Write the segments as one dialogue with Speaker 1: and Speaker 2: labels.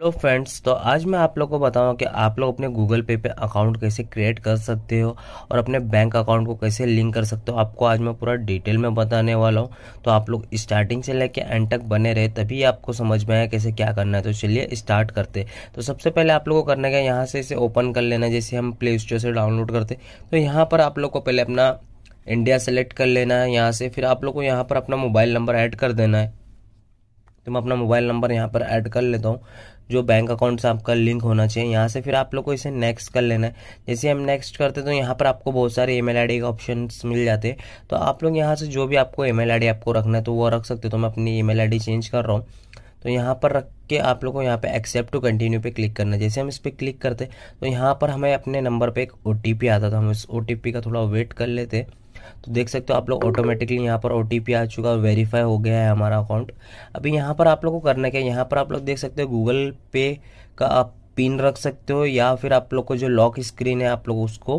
Speaker 1: hello friends तो आज मैं आप लोग को बताऊँ कि आप लोग अपने गूगल पे पे अकाउंट कैसे क्रिएट कर सकते हो और अपने बैंक अकाउंट को कैसे लिंक कर सकते हो आपको आज मैं पूरा डिटेल में बताने वाला हूँ तो आप लोग स्टार्टिंग से लेके एंड तक बने रहे तभी आपको समझ में आया कैसे क्या करना है तो चलिए स्टार्ट करते तो सबसे पहले आप लोग को करना क्या यहाँ से इसे ओपन कर लेना जैसे हम प्ले स्टोर से डाउनलोड करते तो यहाँ पर आप लोग को पहले अपना इंडिया सेलेक्ट कर लेना है यहाँ से फिर आप लोग को यहाँ पर अपना मोबाइल नंबर ऐड कर देना है तो मैं अपना मोबाइल नंबर यहाँ पर ऐड कर लेता हूँ जो बैंक अकाउंट से आपका लिंक होना चाहिए यहाँ से फिर आप लोग को इसे नेक्स्ट कर लेना है जैसे हम नेक्स्ट करते तो यहाँ पर आपको बहुत सारे ईमेल आईडी के ऑप्शन मिल जाते हैं तो आप लोग यहाँ से जो भी आपको ईमेल आईडी आपको रखना है तो वो रख सकते हो तो मैं अपनी आई डी चेंज कर रहा हूँ तो यहाँ पर रख के आप लोग को यहाँ पे एक्सेप्ट टू कंटिन्यू पर क्लिक करना है जैसे हम इस पर क्लिक करते तो यहाँ पर हमें अपने नंबर पर एक ओ आता था तो हम इस ओ का थोड़ा वेट कर लेते हैं तो देख सकते हो आप लोग ऑटोमेटिकली यहाँ पर ओ आ चुका है वेरीफाई हो गया है हमारा अकाउंट अभी यहाँ पर आप लोग को करना क्या है यहाँ पर आप लोग देख सकते हो गूगल पे का आप पिन रख सकते हो या फिर आप लोग को जो लॉक स्क्रीन है आप लोग उसको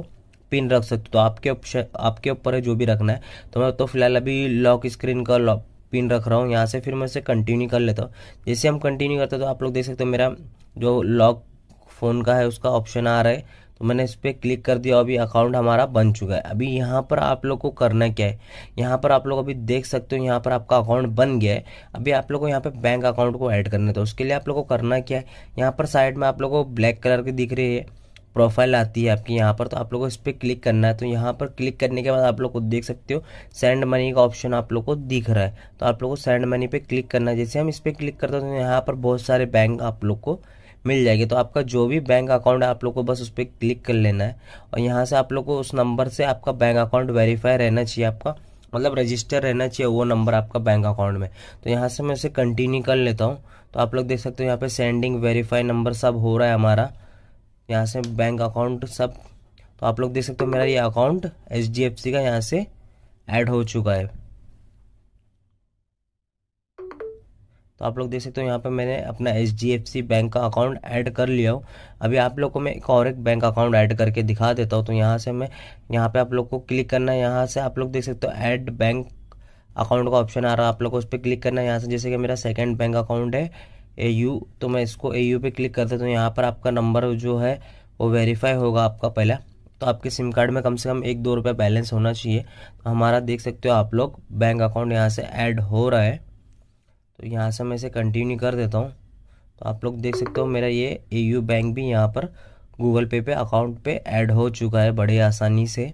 Speaker 1: पिन रख सकते हो तो आपके ऑप्शन आपके ऊपर है जो भी रखना है तो मैं तो फिलहाल अभी लॉक स्क्रीन का पिन रख रहा हूँ यहाँ से फिर मैं इसे कंटिन्यू कर लेता हूँ जैसे हम कंटिन्यू करते हैं तो आप लोग देख सकते हो मेरा जो लॉक फ़ोन का है उसका ऑप्शन आ रहा है तो मैंने इस पर क्लिक कर दिया अभी अकाउंट हमारा बन चुका है अभी यहाँ पर आप लोग को करना क्या है यहाँ पर आप लोग अभी देख सकते हो यहाँ पर आपका अकाउंट बन गया है अभी आप लोग को यहाँ पर बैंक अकाउंट को ऐड करना था तो उसके लिए आप लोग को करना क्या है यहाँ पर साइड में आप लोग को ब्लैक कलर की दिख रही है प्रोफाइल आती है आपकी यहाँ पर तो आप लोग को इस पर क्लिक करना है तो यहाँ पर क्लिक करने के बाद आप लोग को देख सकते हो सेंड मनी का ऑप्शन आप लोग को दिख रहा है तो आप लोग को सेंड मनी पे क्लिक करना है जैसे हम इस पर क्लिक करते हैं तो यहाँ पर बहुत सारे बैंक आप लोग को मिल जाएगी तो आपका जो भी बैंक अकाउंट है आप लोग को बस उस पर क्लिक कर लेना है और यहाँ से आप लोग को उस नंबर से आपका बैंक अकाउंट वेरीफाई रहना चाहिए आपका मतलब रजिस्टर रहना चाहिए वो नंबर आपका बैंक अकाउंट में तो यहाँ से मैं उसे कंटिन्यू कर लेता हूँ तो आप लोग देख सकते हो यहाँ पे सेंडिंग वेरीफाई नंबर सब हो रहा है हमारा यहाँ से बैंक अकाउंट सब तो आप लोग देख सकते हो मेरा ये अकाउंट एच का यहाँ से ऐड हो चुका है तो आप लोग देख सकते हो यहाँ पे मैंने अपना एच बैंक का अकाउंट ऐड कर लिया हूँ अभी आप लोग को मैं एक और एक बैंक अकाउंट ऐड करके दिखा देता हूँ तो यहाँ से मैं यहाँ पे आप लोग को क्लिक करना है यहाँ से आप लोग देख सकते हो ऐड बैंक अकाउंट का ऑप्शन आ रहा है आप लोग को उस पर क्लिक करना है यहाँ से जैसे कि मेरा सेकेंड बैंक अकाउंट है ए यू तो मैं इसको ए यू पर क्लिक कर देता हूँ यहाँ पर आपका नंबर जो है वो वेरीफाई होगा आपका पहला तो आपके सिम कार्ड में कम से कम एक दो रुपये बैलेंस होना चाहिए तो हमारा देख सकते हो आप लोग बैंक अकाउंट यहाँ से ऐड हो रहा है तो यहाँ से मैं इसे कंटिन्यू कर देता हूँ तो आप लोग देख सकते हो मेरा ये ए बैंक भी यहाँ पर गूगल पे पे अकाउंट पे ऐड हो चुका है बड़े आसानी से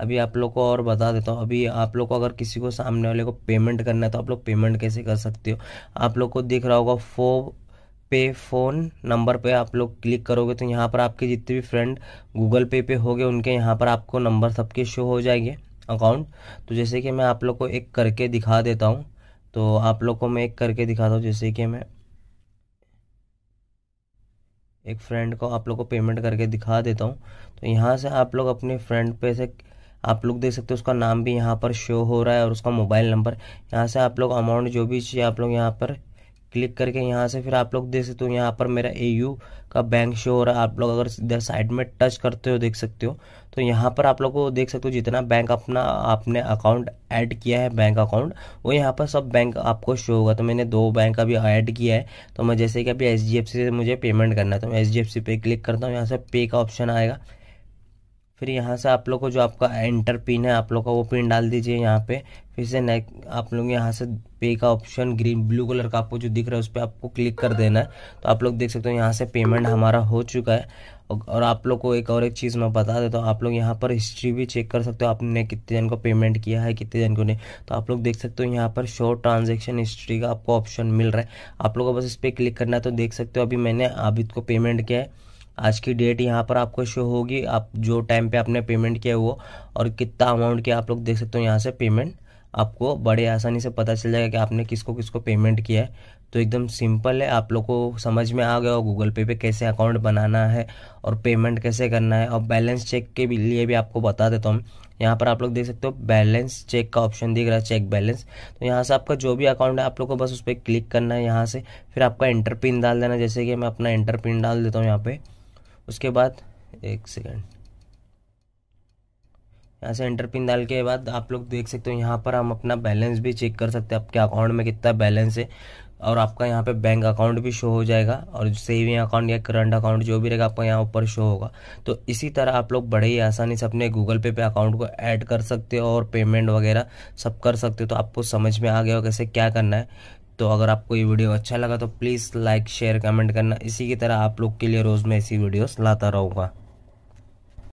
Speaker 1: अभी आप लोग को और बता देता हूँ अभी आप लोग को अगर किसी को सामने वाले को पेमेंट करना है तो आप लोग पेमेंट कैसे कर सकते हो आप लोग को दिख रहा होगा फो पे फ़ोन नंबर पे आप लोग क्लिक करोगे तो यहाँ पर आपके जितने भी फ्रेंड गूगल पे पे हो उनके यहाँ पर आपको नंबर सबके शो हो जाएंगे अकाउंट तो जैसे कि मैं आप लोग को एक करके दिखा देता हूँ तो आप लोग को मैं एक करके दिखाता हूँ जैसे कि मैं एक फ्रेंड को आप लोग को पेमेंट करके दिखा देता हूँ तो यहाँ से आप लोग अपने फ्रेंड पे से आप लोग देख सकते हो उसका नाम भी यहाँ पर शो हो रहा है और उसका मोबाइल नंबर यहाँ से आप लोग अमाउंट जो भी चाहिए आप लोग यहाँ पर क्लिक करके यहाँ से फिर आप लोग देख सकते हो यहाँ पर मेरा ए का बैंक शो हो रहा है आप लोग अगर इधर साइड में टच करते हो देख सकते हो तो यहाँ पर आप लोग को देख सकते हो जितना बैंक अपना आपने अकाउंट ऐड किया है बैंक अकाउंट वो यहाँ पर सब बैंक आपको शो होगा तो मैंने दो बैंक अभी ऐड किया है तो मैं जैसे कि अभी एच से मुझे पेमेंट करना है तो मैं एच पे क्लिक करता हूँ यहाँ से पे का ऑप्शन आएगा फिर यहाँ से आप लोग को जो आपका एंटर पिन है आप लोग का वो पिन डाल दीजिए यहाँ पे फिर से नेक आप लोग यहाँ से पे का ऑप्शन ग्रीन ब्लू कलर का आपको जो दिख रहा है उस पर आपको क्लिक कर देना है तो आप लोग देख सकते हो यहाँ से पेमेंट हमारा हो चुका है और आप लोग को एक और एक चीज़ मैं बता देता हूँ आप लोग यहाँ पर हिस्ट्री भी चेक कर सकते हो आपने कितने जन को पेमेंट किया है कितने जन को नहीं तो आप लोग देख सकते हो यहाँ पर शो ट्रांजेक्शन हिस्ट्री का आपको ऑप्शन मिल रहा है आप लोग को बस इस पर क्लिक करना है तो देख सकते हो अभी मैंने आबिद को पेमेंट किया है आज की डेट यहाँ पर आपको शो होगी आप जो टाइम पे आपने पेमेंट किया वो और कितना अमाउंट किया आप लोग देख सकते हो यहाँ से पेमेंट आपको बड़े आसानी से पता चल जाएगा कि आपने किसको किसको पेमेंट किया है तो एकदम सिंपल है आप लोग को समझ में आ गया हो गूगल पे पे कैसे अकाउंट बनाना है और पेमेंट कैसे करना है और बैलेंस चेक के लिए भी आपको बता देता हूँ यहाँ पर आप लोग देख सकते हो बैलेंस चेक का ऑप्शन दिख रहा है चेक बैलेंस तो यहाँ से आपका जो भी अकाउंट है आप लोग को बस उस पर क्लिक करना है यहाँ से फिर आपका एंटर पिन डाल देना जैसे कि मैं अपना एंटर पिन डाल देता हूँ यहाँ पर उसके बाद एक सेकेंड यहाँ से एंटर पिन डाल के बाद आप लोग देख सकते हो यहाँ पर हम अपना बैलेंस भी चेक कर सकते हैं आपके अकाउंट में कितना बैलेंस है और आपका यहाँ पे बैंक अकाउंट भी शो हो जाएगा और सेविंग अकाउंट या करंट अकाउंट जो भी रहेगा आपका यहाँ ऊपर शो होगा तो इसी तरह आप लोग बड़े ही आसानी से अपने गूगल पे पे अकाउंट को ऐड कर सकते हो और पेमेंट वगैरह सब कर सकते हो तो आपको समझ में आ गया हो कैसे क्या करना है तो अगर आपको ये वीडियो अच्छा लगा तो प्लीज़ लाइक शेयर कमेंट करना इसी की तरह आप लोग के लिए रोज़ मैं ऐसी वीडियोस लाता रहूँगा